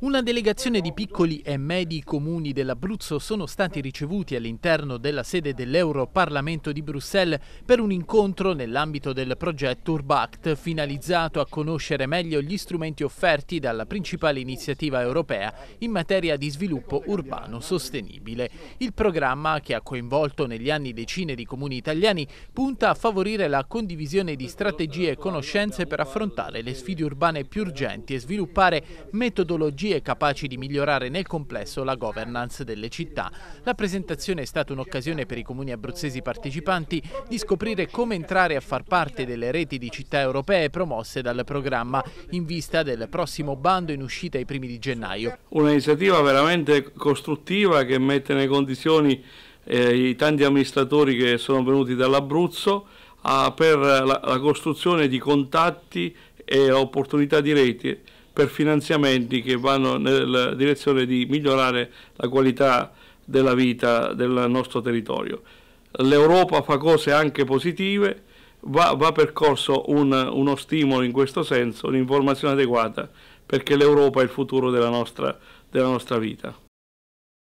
Una delegazione di piccoli e medi comuni dell'Abruzzo sono stati ricevuti all'interno della sede dell'Europarlamento di Bruxelles per un incontro nell'ambito del progetto Urbact, finalizzato a conoscere meglio gli strumenti offerti dalla principale iniziativa europea in materia di sviluppo urbano sostenibile. Il programma, che ha coinvolto negli anni decine di comuni italiani, punta a favorire la condivisione di strategie e conoscenze per affrontare le sfide urbane più urgenti e sviluppare metodi metodologie capaci di migliorare nel complesso la governance delle città. La presentazione è stata un'occasione per i comuni abruzzesi partecipanti di scoprire come entrare a far parte delle reti di città europee promosse dal programma in vista del prossimo bando in uscita ai primi di gennaio. Un'iniziativa veramente costruttiva che mette nelle condizioni eh, i tanti amministratori che sono venuti dall'Abruzzo ah, per la, la costruzione di contatti e opportunità di rete per finanziamenti che vanno nella direzione di migliorare la qualità della vita del nostro territorio. L'Europa fa cose anche positive, va, va percorso un, uno stimolo in questo senso, un'informazione adeguata, perché l'Europa è il futuro della nostra, della nostra vita.